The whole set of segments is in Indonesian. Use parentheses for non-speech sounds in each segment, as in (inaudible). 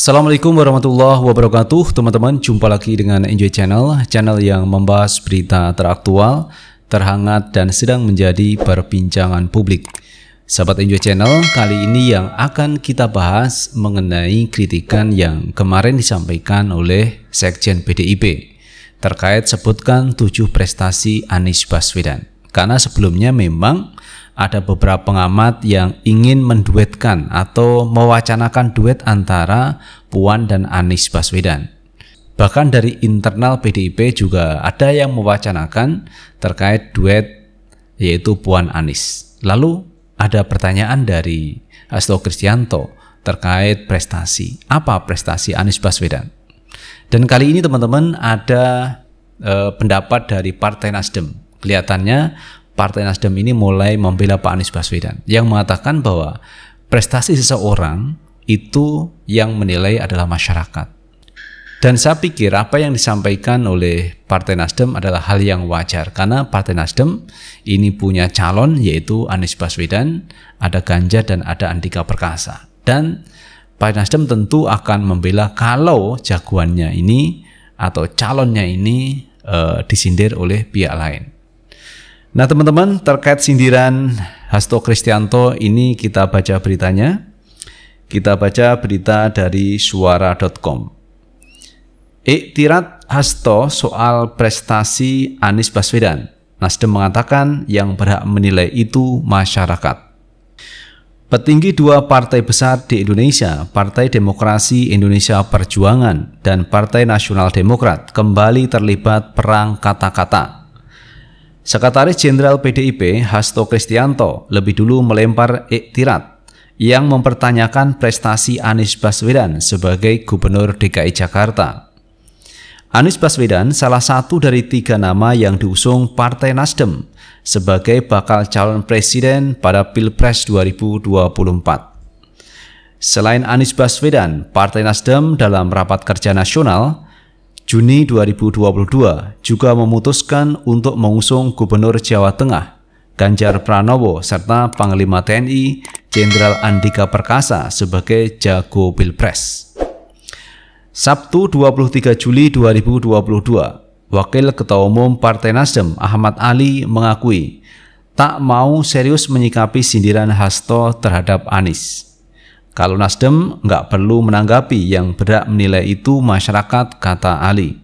Assalamualaikum warahmatullahi wabarakatuh Teman-teman, jumpa lagi dengan Enjoy Channel Channel yang membahas berita teraktual, terhangat, dan sedang menjadi perbincangan publik Sahabat Enjoy Channel, kali ini yang akan kita bahas mengenai kritikan yang kemarin disampaikan oleh Sekjen PDIP Terkait sebutkan tujuh prestasi Anies Baswedan Karena sebelumnya memang ada beberapa pengamat yang ingin menduetkan atau mewacanakan duet antara Puan dan Anies Baswedan. Bahkan dari internal PDIP juga ada yang mewacanakan terkait duet yaitu Puan Anies. Lalu ada pertanyaan dari Hasto Kristianto terkait prestasi. Apa prestasi Anies Baswedan? Dan kali ini teman-teman ada eh, pendapat dari Partai Nasdem. Kelihatannya Partai Nasdem ini mulai membela Pak Anies Baswedan yang mengatakan bahwa prestasi seseorang itu yang menilai adalah masyarakat. Dan saya pikir apa yang disampaikan oleh Partai Nasdem adalah hal yang wajar karena Partai Nasdem ini punya calon yaitu Anies Baswedan, ada Ganjar dan ada Andika Perkasa. Dan Partai Nasdem tentu akan membela kalau jagoannya ini atau calonnya ini e, disindir oleh pihak lain. Nah teman-teman terkait sindiran Hasto Kristianto ini kita baca beritanya. Kita baca berita dari suara.com. Iktirat Hasto soal prestasi Anies Baswedan. Nasdem mengatakan yang berhak menilai itu masyarakat. Petinggi dua partai besar di Indonesia, Partai Demokrasi Indonesia Perjuangan dan Partai Nasional Demokrat kembali terlibat perang kata-kata Sekretaris Jenderal PDIP Hasto Kristianto lebih dulu melempar iktirat yang mempertanyakan prestasi Anies Baswedan sebagai Gubernur DKI Jakarta. Anies Baswedan salah satu dari tiga nama yang diusung Partai Nasdem sebagai bakal calon presiden pada Pilpres 2024. Selain Anies Baswedan, Partai Nasdem dalam rapat kerja nasional Juni 2022 juga memutuskan untuk mengusung Gubernur Jawa Tengah Ganjar Pranowo serta Panglima TNI Jenderal Andika Perkasa sebagai jago Pilpres. Sabtu 23 Juli 2022, Wakil Ketua Umum Partai Nasdem Ahmad Ali mengakui tak mau serius menyikapi sindiran Hasto terhadap Anies. Kalau Nasdem nggak perlu menanggapi yang berhak menilai itu masyarakat, kata Ali.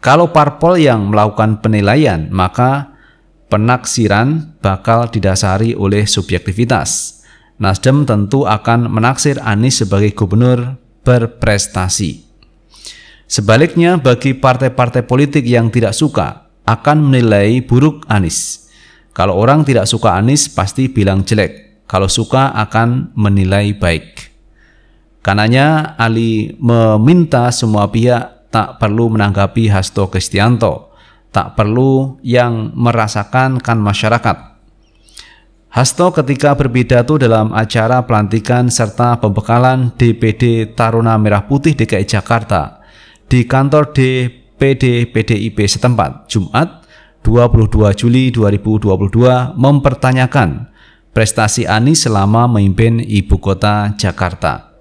Kalau parpol yang melakukan penilaian, maka penaksiran bakal didasari oleh subjektivitas. Nasdem tentu akan menaksir Anies sebagai gubernur berprestasi. Sebaliknya, bagi partai-partai politik yang tidak suka, akan menilai buruk Anies. Kalau orang tidak suka Anies, pasti bilang jelek. Kalau suka akan menilai baik. Karenanya Ali meminta semua pihak tak perlu menanggapi Hasto Kristianto, tak perlu yang merasakan kan masyarakat. Hasto ketika berpidato dalam acara pelantikan serta pembekalan DPD Taruna Merah Putih DKI Jakarta di kantor DPD PDIP setempat Jumat 22 Juli 2022 mempertanyakan prestasi Anies selama memimpin ibu kota Jakarta.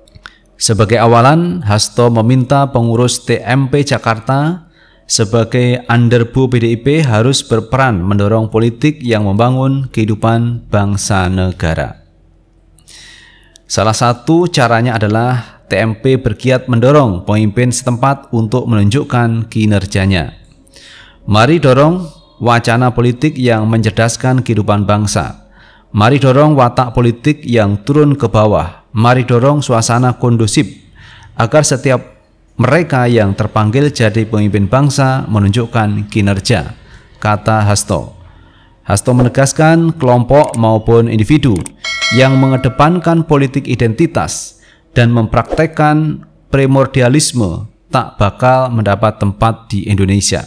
Sebagai awalan, Hasto meminta pengurus TMP Jakarta sebagai underbu PDIP harus berperan mendorong politik yang membangun kehidupan bangsa negara. Salah satu caranya adalah TMP berkiat mendorong pemimpin setempat untuk menunjukkan kinerjanya. Mari dorong wacana politik yang mencerdaskan kehidupan bangsa. Mari dorong watak politik yang turun ke bawah. Mari dorong suasana kondusif agar setiap mereka yang terpanggil jadi pemimpin bangsa menunjukkan kinerja, kata Hasto. Hasto menegaskan kelompok maupun individu yang mengedepankan politik identitas dan mempraktekkan primordialisme tak bakal mendapat tempat di Indonesia.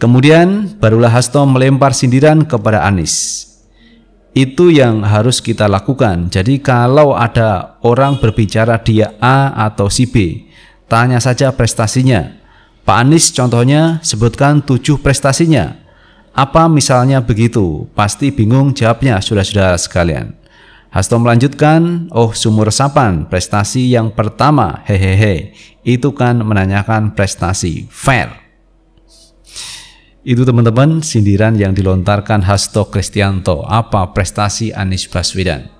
Kemudian barulah Hasto melempar sindiran kepada Anies itu yang harus kita lakukan. Jadi kalau ada orang berbicara dia A atau si B, tanya saja prestasinya. Pak Anies contohnya sebutkan tujuh prestasinya. Apa misalnya begitu? Pasti bingung jawabnya sudah sudah sekalian. Hasto melanjutkan, oh sumur resapan, prestasi yang pertama, hehehe, itu kan menanyakan prestasi, fair. Itu teman-teman sindiran yang dilontarkan Hasto Kristianto. Apa prestasi Anies Baswedan?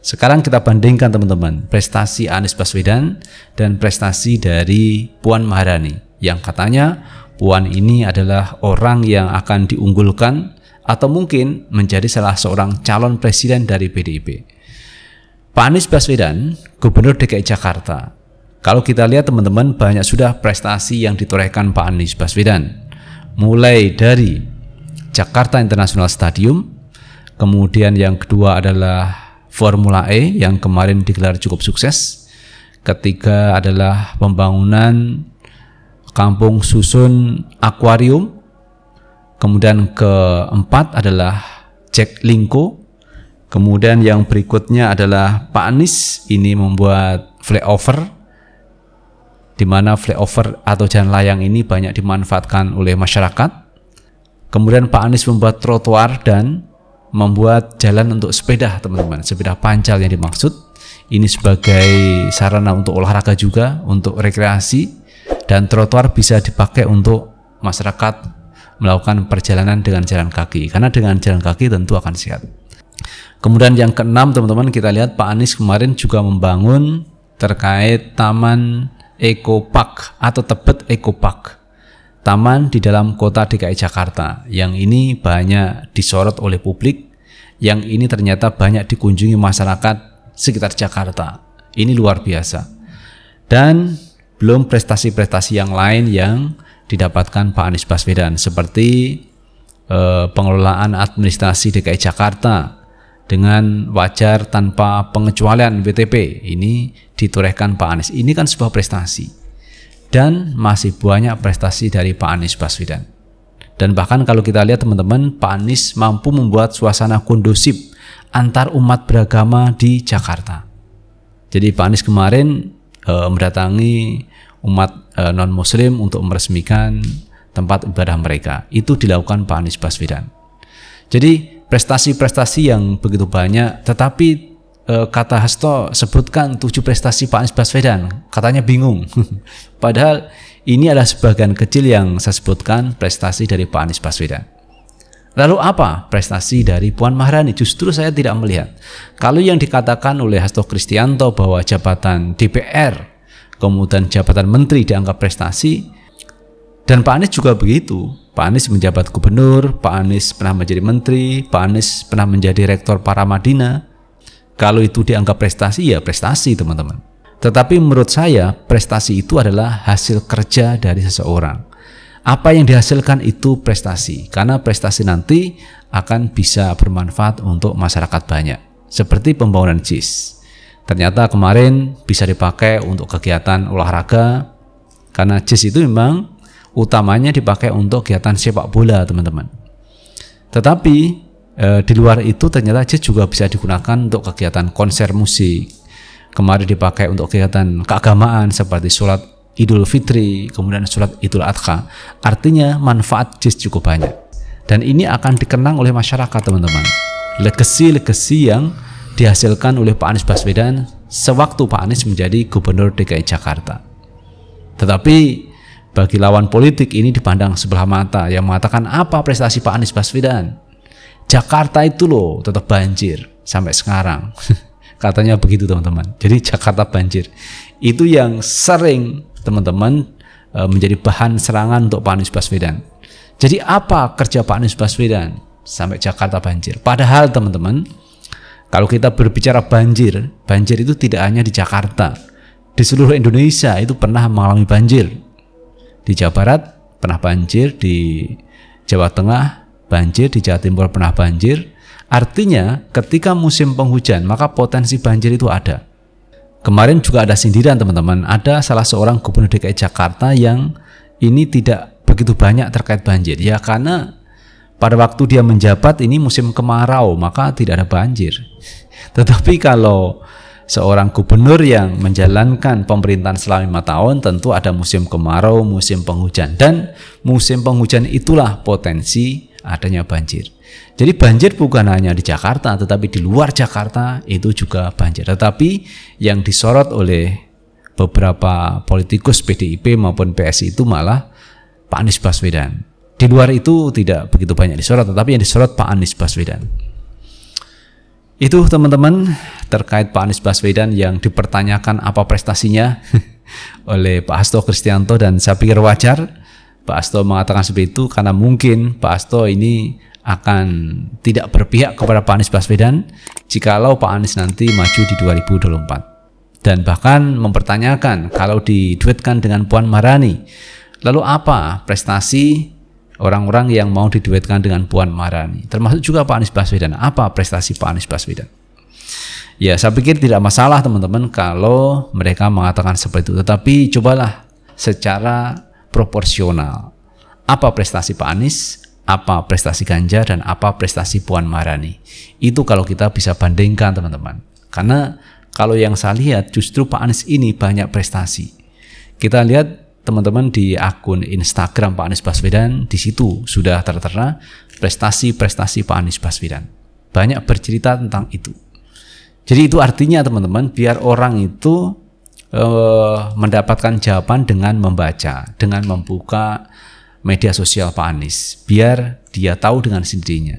Sekarang kita bandingkan teman-teman prestasi Anies Baswedan dan prestasi dari Puan Maharani yang katanya Puan ini adalah orang yang akan diunggulkan atau mungkin menjadi salah seorang calon presiden dari PDIP. Pak Anies Baswedan, Gubernur DKI Jakarta. Kalau kita lihat teman-teman banyak sudah prestasi yang ditorehkan Pak Anies Baswedan mulai dari Jakarta International Stadium, kemudian yang kedua adalah Formula E yang kemarin digelar cukup sukses, ketiga adalah pembangunan kampung susun akuarium, kemudian keempat adalah Jack Linko, kemudian yang berikutnya adalah Pak Anies ini membuat flyover di mana flyover atau jalan layang ini banyak dimanfaatkan oleh masyarakat. Kemudian Pak Anies membuat trotoar dan membuat jalan untuk sepeda, teman-teman. Sepeda pancal yang dimaksud. Ini sebagai sarana untuk olahraga juga, untuk rekreasi dan trotoar bisa dipakai untuk masyarakat melakukan perjalanan dengan jalan kaki karena dengan jalan kaki tentu akan sehat. Kemudian yang keenam teman-teman kita lihat Pak Anies kemarin juga membangun terkait taman Eco Park atau Tebet Eco Park. Taman di dalam kota DKI Jakarta yang ini banyak disorot oleh publik, yang ini ternyata banyak dikunjungi masyarakat sekitar Jakarta. Ini luar biasa. Dan belum prestasi-prestasi yang lain yang didapatkan Pak Anies Baswedan seperti eh, pengelolaan administrasi DKI Jakarta dengan wajar tanpa pengecualian WTP Ini ditorehkan Pak Anies. Ini kan sebuah prestasi. Dan masih banyak prestasi dari Pak Anies Baswedan. Dan bahkan kalau kita lihat teman-teman, Pak Anies mampu membuat suasana kondusif antar umat beragama di Jakarta. Jadi Pak Anies kemarin e, mendatangi umat e, non-muslim untuk meresmikan tempat ibadah mereka. Itu dilakukan Pak Anies Baswedan. Jadi prestasi-prestasi yang begitu banyak tetapi eh, kata Hasto sebutkan tujuh prestasi Pak Anies Baswedan katanya bingung (laughs) padahal ini adalah sebagian kecil yang saya sebutkan prestasi dari Pak Anies Baswedan Lalu apa prestasi dari Puan Maharani? Justru saya tidak melihat. Kalau yang dikatakan oleh Hasto Kristianto bahwa jabatan DPR, kemudian jabatan menteri dianggap prestasi, dan Pak Anies juga begitu. Pak Anies menjabat gubernur, Pak Anies pernah menjadi menteri, Pak Anies pernah menjadi rektor para Paramadina. Kalau itu dianggap prestasi, ya prestasi teman-teman. Tetapi menurut saya, prestasi itu adalah hasil kerja dari seseorang. Apa yang dihasilkan itu prestasi, karena prestasi nanti akan bisa bermanfaat untuk masyarakat banyak. Seperti pembangunan JIS. Ternyata kemarin bisa dipakai untuk kegiatan olahraga, karena JIS itu memang utamanya dipakai untuk kegiatan sepak bola teman-teman tetapi e, di luar itu ternyata jas juga bisa digunakan untuk kegiatan konser musik kemarin dipakai untuk kegiatan keagamaan seperti sholat idul fitri kemudian sholat idul adha artinya manfaat jas cukup banyak dan ini akan dikenang oleh masyarakat teman-teman legasi-legasi yang dihasilkan oleh Pak Anies Baswedan sewaktu Pak Anies menjadi Gubernur DKI Jakarta. Tetapi bagi lawan politik ini dipandang sebelah mata yang mengatakan apa prestasi Pak Anies Baswedan. Jakarta itu loh tetap banjir sampai sekarang. (laughs) Katanya begitu teman-teman. Jadi Jakarta banjir. Itu yang sering teman-teman e, menjadi bahan serangan untuk Pak Anies Baswedan. Jadi apa kerja Pak Anies Baswedan sampai Jakarta banjir? Padahal teman-teman, kalau kita berbicara banjir, banjir itu tidak hanya di Jakarta. Di seluruh Indonesia itu pernah mengalami banjir di Jawa Barat pernah banjir, di Jawa Tengah banjir, di Jawa Timur pernah banjir. Artinya ketika musim penghujan maka potensi banjir itu ada. Kemarin juga ada sindiran teman-teman, ada salah seorang gubernur DKI Jakarta yang ini tidak begitu banyak terkait banjir. Ya karena pada waktu dia menjabat ini musim kemarau maka tidak ada banjir. (laughs) Tetapi kalau seorang gubernur yang menjalankan pemerintahan selama lima tahun tentu ada musim kemarau, musim penghujan dan musim penghujan itulah potensi adanya banjir. Jadi banjir bukan hanya di Jakarta tetapi di luar Jakarta itu juga banjir. Tetapi yang disorot oleh beberapa politikus PDIP maupun PSI itu malah Pak Anies Baswedan. Di luar itu tidak begitu banyak disorot tetapi yang disorot Pak Anies Baswedan. Itu teman-teman terkait Pak Anies Baswedan yang dipertanyakan apa prestasinya (laughs) oleh Pak Hasto Kristianto dan saya pikir wajar Pak Hasto mengatakan seperti itu karena mungkin Pak Hasto ini akan tidak berpihak kepada Pak Anies Baswedan jikalau Pak Anies nanti maju di 2024 dan bahkan mempertanyakan kalau diduetkan dengan Puan Marani lalu apa prestasi orang-orang yang mau diduetkan dengan Puan Maharani. Termasuk juga Pak Anies Baswedan. Apa prestasi Pak Anies Baswedan? Ya, saya pikir tidak masalah teman-teman kalau mereka mengatakan seperti itu. Tetapi cobalah secara proporsional. Apa prestasi Pak Anies? Apa prestasi Ganjar dan apa prestasi Puan Maharani? Itu kalau kita bisa bandingkan teman-teman. Karena kalau yang saya lihat justru Pak Anies ini banyak prestasi. Kita lihat teman-teman di akun Instagram Pak Anies Baswedan di situ sudah tertera prestasi-prestasi Pak Anies Baswedan. Banyak bercerita tentang itu. Jadi itu artinya teman-teman biar orang itu eh, mendapatkan jawaban dengan membaca, dengan membuka media sosial Pak Anies, biar dia tahu dengan sendirinya.